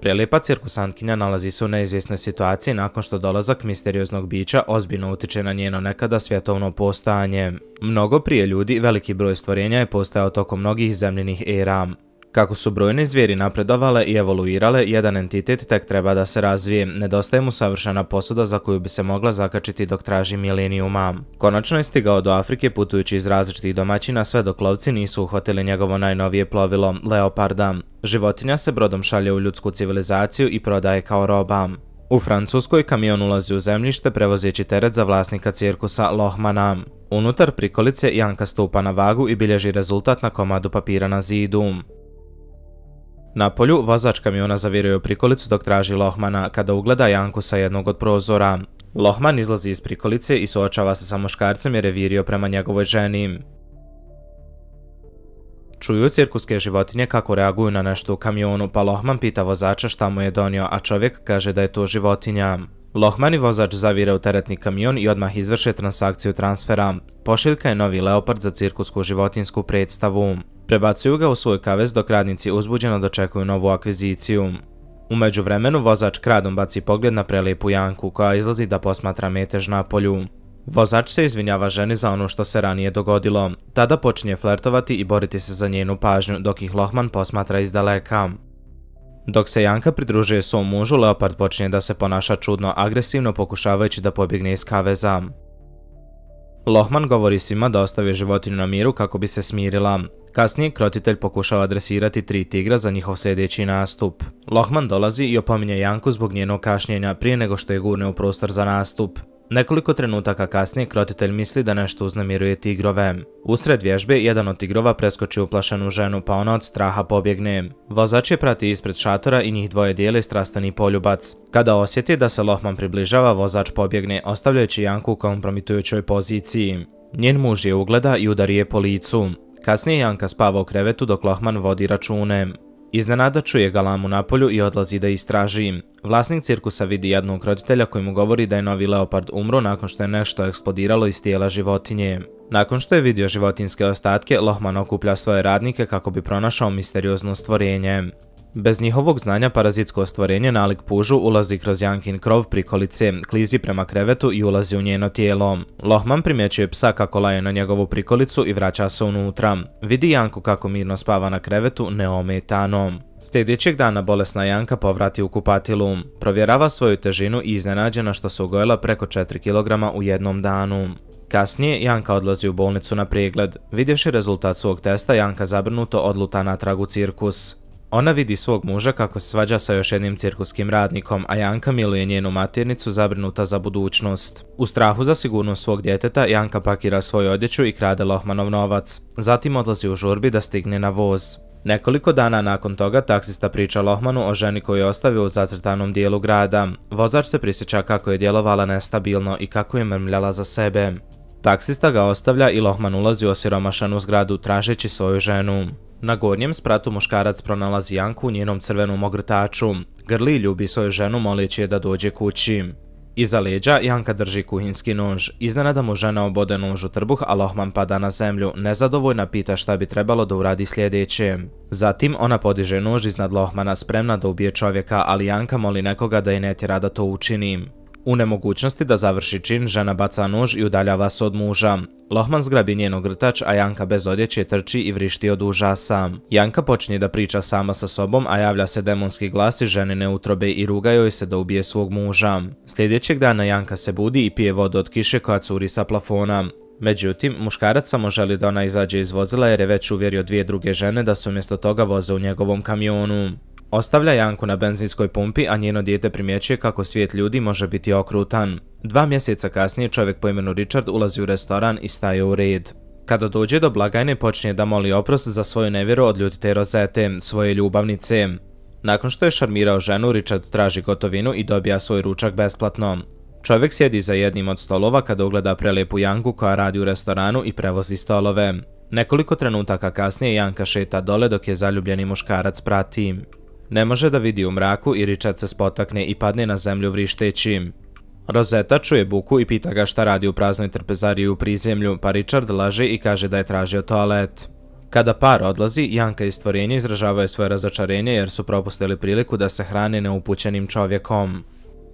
Prelepa cirkusantkinja nalazi se u neizvjesnoj situaciji nakon što dolazak misterioznog bića ozbiljno utiče na njeno nekada svjetovno postojanje. Mnogo prije ljudi, veliki broj stvorenja je postao tokom mnogih zemljenih era. Kako su brojne zvijeri napredovale i evoluirale, jedan entitet tek treba da se razvije. Nedostaje mu savršena posuda za koju bi se mogla zakačiti dok traži milenijuma. Konačno je stigao do Afrike putujući iz različitih domaćina sve dok lovci nisu uhvatili njegovo najnovije plovilo, leoparda. Životinja se brodom šalje u ljudsku civilizaciju i prodaje kao roba. U Francuskoj kamion ulazi u zemljište prevozeći teret za vlasnika cirkusa Lohmana. Unutar prikolice Janka stupa na vagu i bilježi rezultat na komadu papira na zidu. Na polju vozač kamiona zaviraju prikolicu dok traži Lohmana kada ugleda Janku sa jednog od prozora. Lohman izlazi iz prikolice i suočava se sa moškarcem jer je virio prema njegovoj ženi. Čuju cirkuske životinje kako reaguju na nešto u kamionu pa Lohman pita vozača šta mu je donio, a čovjek kaže da je to životinja. Lohman i vozač zavire u teretni kamion i odmah izvrše transakciju transfera. Pošiljka je novi leopard za cirkusku životinsku predstavu prebacuju ga u svoj kavez dok radnici uzbuđeno dočekuju novu akviziciju. Umeđu vremenu vozač kradom baci pogled na prelijepu Janku koja izlazi da posmatra metež na polju. Vozač se izvinjava ženi za ono što se ranije dogodilo. Tada počinje flertovati i boriti se za njenu pažnju dok ih Lohman posmatra iz daleka. Dok se Janka pridružuje svom mužu, Leopard počinje da se ponaša čudno agresivno pokušavajući da pobjegne iz kaveza. Lohman govori svima da ostave životinju na miru kako bi se smirila. Kasnije, krotitelj pokušava adresirati tri tigra za njihov sljedeći nastup. Lohman dolazi i opominje Janku zbog njenog kašnjenja prije nego što je gurne u prostor za nastup. Nekoliko trenutaka kasnije, krotitelj misli da nešto uznemiruje tigrove. Usred vježbe, jedan od tigrova preskoči uplašenu ženu, pa ona od straha pobjegne. Vozač je prati ispred šatora i njih dvoje dijeli strastani poljubac. Kada osjeti da se Lohman približava, vozač pobjegne, ostavljajući Janku u kompromitujućoj poziciji. Njen muž je ugleda i udari je po licu. Kasnije Janka spava u krevetu dok Lohman vodi račune. Iznenada čuje galamu na polju i odlazi da istraži. Vlasnik cirkusa vidi jednog roditelja koji mu govori da je novi leopard umro nakon što je nešto eksplodiralo iz tijela životinje. Nakon što je vidio životinske ostatke, Lohman okuplja svoje radnike kako bi pronašao misteriozno stvorenje. Bez njihovog znanja parazitsko ostvarenje nalik pužu ulazi kroz Jankin krov prikolice, klizi prema krevetu i ulazi u njeno tijelo. Lohman primjećuje psa kako laje na njegovu prikolicu i vraća se unutra. Vidi Janku kako mirno spava na krevetu neometano. Sljedećeg dana bolesna Janka povrati u kupatilu. Provjerava svoju težinu i iznenađena što se ugojela preko 4 kg u jednom danu. Kasnije, Janka odlazi u bolnicu na pregled. Vidjevši rezultat svog testa, Janka zabrnuto odluta na u cirkus. Ona vidi svog muža kako se svađa sa još jednim cirkuskim radnikom, a Janka miluje njenu maternicu zabrinuta za budućnost. U strahu za sigurnost svog djeteta, Janka pakira svoju odjeću i krade Lohmanov novac. Zatim odlazi u žurbi da stigne na voz. Nekoliko dana nakon toga taksista priča Lohmanu o ženi koju je ostavio u zacrtanom dijelu grada. Vozač se prisjeća kako je djelovala nestabilno i kako je mrmljala za sebe. Taksista ga ostavlja i Lohman ulazi u osiromašanu zgradu tražeći svoju ženu. Na gornjem spratu muškarac pronalazi Janku u njenom crvenom ogrtaču. Grli ljubi svoju ženu molići je da dođe kući. Iza leđa Janka drži kuhinski nož. Iznenada mu žena obode nož u trbuh, a Lohman pada na zemlju. Nezadovoljna pita šta bi trebalo da uradi sljedeće. Zatim ona podiže nož iznad Lohmana spremna da ubije čovjeka, ali Janka moli nekoga da je netjera da to učini. U nemogućnosti da završi čin, žena baca nož i udaljava se od muža. Lohman zgrabi njenog rtač, a Janka bez odjeće trči i vrišti od užasa. Janka počinje da priča sama sa sobom, a javlja se demonski glas i ženine utrobe i ruga joj se da ubije svog muža. Sljedećeg dana Janka se budi i pije vodu od kiše koja curi sa plafona. Međutim, muškarac samo želi da ona izađe iz vozila jer je već uvjerio dvije druge žene da su umjesto toga voze u njegovom kamionu. Ostavlja Janku na benzinskoj pumpi, a njeno dijete primjećuje kako svijet ljudi može biti okrutan. Dva mjeseca kasnije čovjek po imenu Richard ulazi u restoran i staje u red. Kada dođe do blagajne, počinje da moli oprost za svoju nevjeru od ljudi te rozete, svoje ljubavnice. Nakon što je šarmirao ženu, Richard traži gotovinu i dobija svoj ručak besplatno. Čovjek sjedi za jednim od stolova kada ugleda prelijepu Janku koja radi u restoranu i prevozi stolove. Nekoliko trenutaka kasnije Janka šeta dole dok je zaljubljeni muškarac prati. Ne može da vidi u mraku i Richard se spotakne i padne na zemlju vrišteći. Rozeta čuje buku i pita ga šta radi u praznoj trpezariji u prizemlju, pa Richard laže i kaže da je tražio toalet. Kada par odlazi, Janka i stvorenje izražavaju svoje razočarenje jer su propustili priliku da se hrane neupućenim čovjekom.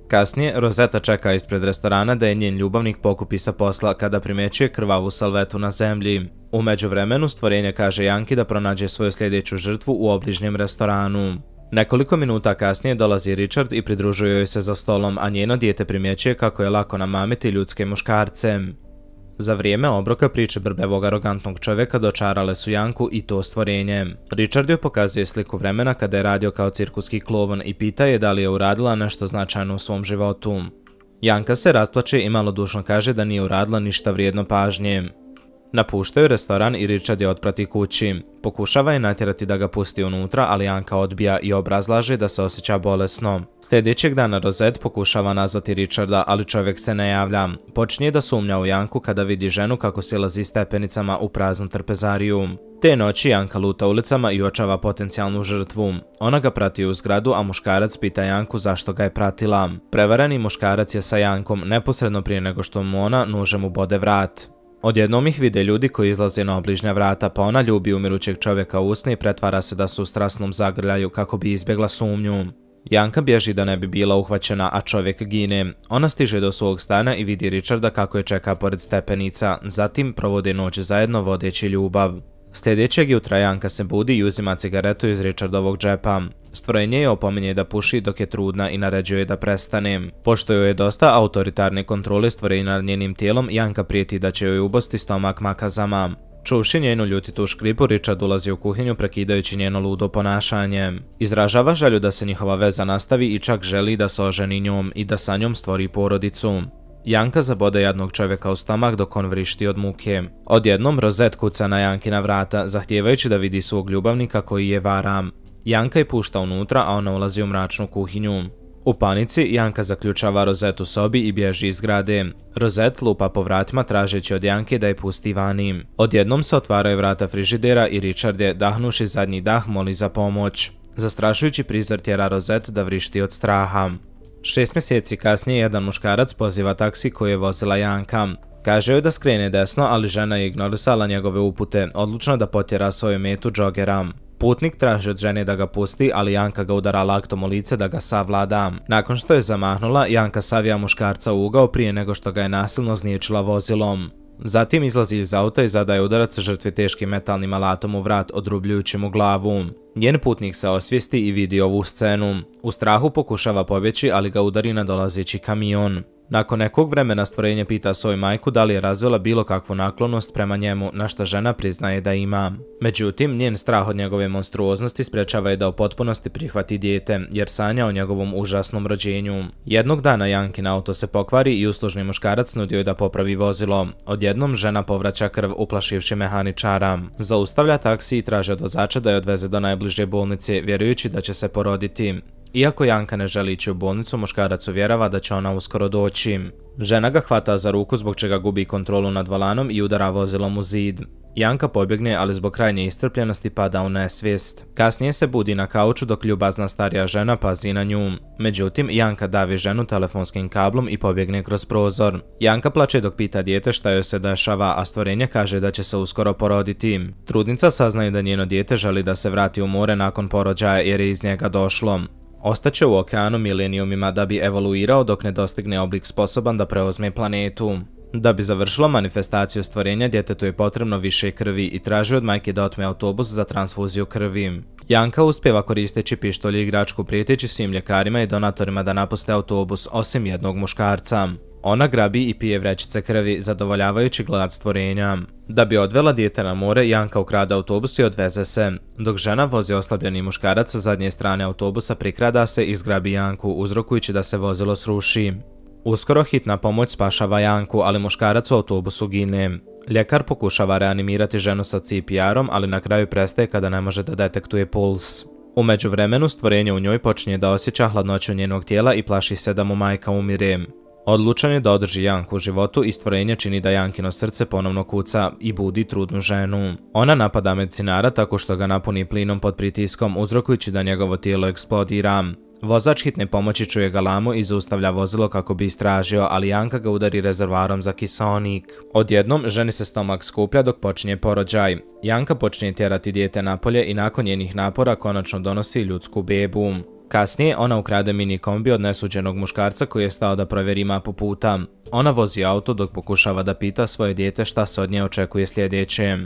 Kasnije, Rozeta čeka ispred restorana da je njen ljubavnik pokupi sa posla kada primećuje krvavu salvetu na zemlji. Umeđu vremenu, stvorenje kaže Janki da pronađe svoju sljedeću žrtvu u obližnjem restoranu. Nekoliko minuta kasnije dolazi Richard i pridružuje joj se za stolom, a njeno dijete primjećuje kako je lako namamiti ljudske muškarce. Za vrijeme obroka priče brbevog arogantnog čovjeka dočarale su Janku i to stvorenje. Richard joj pokazuje sliku vremena kada je radio kao cirkuski klovon i pita je da li je uradila nešto značajno u svom životu. Janka se rasplače i malodušno kaže da nije uradila ništa vrijedno pažnje. Napuštaju restoran i Richard je otprati kući. Pokušava je natjerati da ga pusti unutra, ali Anka odbija i obrazlaže da se osjeća bolesno. Sljedećeg dana Rosette pokušava nazvati Richarda, ali čovjek se ne javlja. Počinje da sumnja u Janku kada vidi ženu kako se lazi stepenicama u praznu trpezariju. Te noći Janka luta ulicama i očava potencijalnu žrtvu. Ona ga prati u zgradu, a muškarac pita Janku zašto ga je pratila. Prevarani muškarac je sa Jankom neposredno prije nego što mu ona nužem bode vrat. Odjednom ih vide ljudi koji izlaze na obližnja vrata, pa ona ljubi umirućeg čovjeka u usne i pretvara se da su u strasnom zagrljaju kako bi izbjegla sumnju. Janka bježi da ne bi bila uhvaćena, a čovjek gine. Ona stiže do svog stana i vidi Richarda kako je čeka pored stepenica, zatim provode noć zajedno vodeći ljubav. Sljedećeg jutra Janka se budi i uzima cigaretu iz Richardovog džepa. Stvorenje je opominje da puši dok je trudna i naređuje da prestane. Pošto joj je dosta autoritarne kontrole stvorenja nad njenim tijelom, Janka prijeti da će joj ubosti stomak makazama. Čuvši njenu ljutitu škripu, Richard ulazi u kuhinju prekidajući njeno ludo ponašanje. Izražava želju da se njihova veza nastavi i čak želi da se oženi njom i da sa njom stvori porodicu. Janka zabode jednog čovjeka u stomak dok on vrišti od muke. Odjednom, Rozet kuca na Jankina vrata, zahtjevajući da vidi svog ljubavnika koji je vara. Janka je pušta unutra, a ona ulazi u mračnu kuhinju. U panici, Janka zaključava Rozet u sobi i bježi iz grade. Rozet lupa po vratima tražeći od Janke da je pusti vani. Odjednom se otvaraju vrata frižidera i Richard je, dahnuši zadnji dah, moli za pomoć. Zastrašujući prizor tjera Rozet da vrišti od straha. Šest mjeseci kasnije jedan muškarac poziva taksi koji je vozila Janka. Kaže joj da skrene desno, ali žena je ignorisala njegove upute, odlučno da potjera svoju metu džogera. Putnik traži od žene da ga pusti, ali Janka ga udara laktom u lice da ga savlada. Nakon što je zamahnula, Janka savija muškarca u ugao prije nego što ga je nasilno zniječila vozilom. Zatim izlazi iz auta i zadaje udarac žrtvi teškim metalnim alatom u vrat odrubljujući mu glavu. Njen putnik se osvijesti i vidi ovu scenu. U strahu pokušava pobjeći, ali ga udari na dolazeći kamion. Nakon nekog vremena stvorenje pita svoju majku da li je razvila bilo kakvu naklonost prema njemu na što žena priznaje da ima. Međutim, njen strah od njegove monstruoznosti sprečava je da u potpunosti prihvati dijete jer sanja o njegovom užasnom rođenju. Jednog dana Janki na auto se pokvari i uslužni muškarac nudio je da popravi vozilo. Odjednom žena povraća krv uplašivši mehaničara. Zaustavlja taksi i traže od vozača da je odveze do najbliže bolnice vjerujući da će se poroditi. Iako Janka ne želi ići u bolnicu, muškarac uvjerava da će ona uskoro doći. Žena ga hvata za ruku zbog čega gubi kontrolu nad valanom i udara vozilom u zid. Janka pobjegne, ali zbog krajnje istrpljenosti pada u nesvijest. Kasnije se budi na kauču dok ljubazna starija žena pazi na nju. Međutim, Janka davi ženu telefonskim kablom i pobjegne kroz prozor. Janka plaće dok pita dijete šta joj se dešava, a stvorenje kaže da će se uskoro poroditi. Trudnica saznaje da njeno dijete želi da se vrati u more nakon porođaja jer je iz njega došlo ostaće u okeanu milenijumima da bi evoluirao dok ne dostigne oblik sposoban da preozme planetu. Da bi završila manifestaciju stvorenja, djetetu je potrebno više krvi i traži od majke da otme autobus za transfuziju krvi. Janka uspjeva koristeći pištolj i igračku prijeteći svim ljekarima i donatorima da napuste autobus osim jednog muškarca ona grabi i pije vrećice krvi, zadovoljavajući glad stvorenja. Da bi odvela dijete na more, Janka ukrada autobus i odveze se. Dok žena vozi oslabljeni muškarac sa zadnje strane autobusa, prikrada se i zgrabi Janku, uzrokujući da se vozilo sruši. Uskoro hitna pomoć spašava Janku, ali muškarac u autobusu gine. Ljekar pokušava reanimirati ženu sa CPR-om, ali na kraju prestaje kada ne može da detektuje puls. Umeđu vremenu, stvorenje u njoj počinje da osjeća hladnoću njenog tijela i plaši se da mu majka umire. Odlučan je da održi Janku u životu i stvorenje čini da Jankino srce ponovno kuca i budi trudnu ženu. Ona napada medicinara tako što ga napuni plinom pod pritiskom uzrokujući da njegovo tijelo eksplodira. Vozač hitne pomoći čuje galamu i zaustavlja vozilo kako bi istražio, ali Janka ga udari rezervarom za kisonik. Odjednom, ženi se stomak skuplja dok počinje porođaj. Janka počinje tjerati dijete napolje i nakon njenih napora konačno donosi ljudsku bebu. Kasnije, ona ukrade mini kombi od nesuđenog muškarca koji je stao da provjeri mapu puta. Ona vozi auto dok pokušava da pita svoje dijete šta se od nje očekuje sljedeće.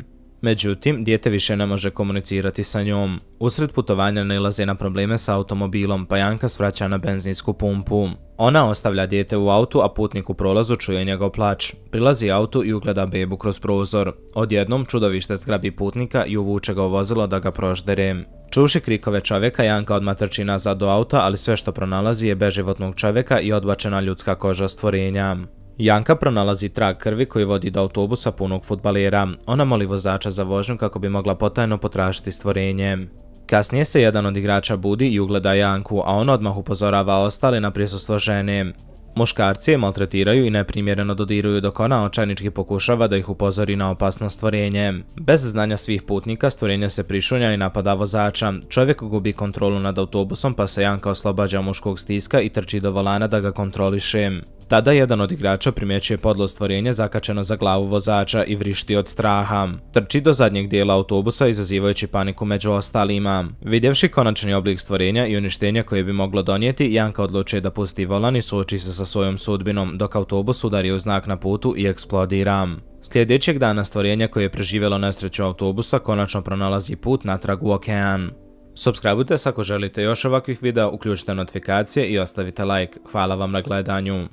Međutim, dijete više ne može komunicirati sa njom. Usred putovanja nalaze na probleme sa automobilom, pa Janka svraća na benzinsku pumpu. Ona ostavlja dijete u autu, a putnik u prolazu čuje njegov plać. Prilazi autu i ugleda bebu kroz prozor. Odjednom, čudovište zgrabi putnika i uvuče ga u vozilo da ga proždere. Čuši krikove čovjeka, Janka odmatrči nazad do auta, ali sve što pronalazi je beživotnog čovjeka i odbačena ljudska koža stvorenja. Janka pronalazi trag krvi koji vodi do autobusa punog futbalera. Ona moli vozača za vožnju kako bi mogla potajno potražiti stvorenje. Kasnije se jedan od igrača budi i ugleda Janku, a on odmah upozorava ostale na prisustvo žene. Muškarci je maltretiraju i neprimjereno dodiruju dok ona očajnički pokušava da ih upozori na opasno stvorenje. Bez znanja svih putnika stvorenje se prišunja i napada vozača. Čovjek gubi kontrolu nad autobusom pa se Janka oslobađa muškog stiska i trči do volana da ga kontroliše. Tada jedan od igrača primjećuje podlo stvorenje zakačeno za glavu vozača i vrišti od straha. Trči do zadnjeg dijela autobusa izazivajući paniku među ostalima. Vidjevši konačni oblik stvorenja i uništenja koje bi moglo donijeti, Janka odlučuje da pusti volan i suoči se sa svojom sudbinom, dok autobus udari u znak na putu i eksplodira. Sljedećeg dana stvorenja koje je preživjelo nesreću autobusa konačno pronalazi put natrag u okean. Subscribujte se ako želite još ovakvih videa, uključite notifikacije i ostavite like. Hvala vam na gledanju.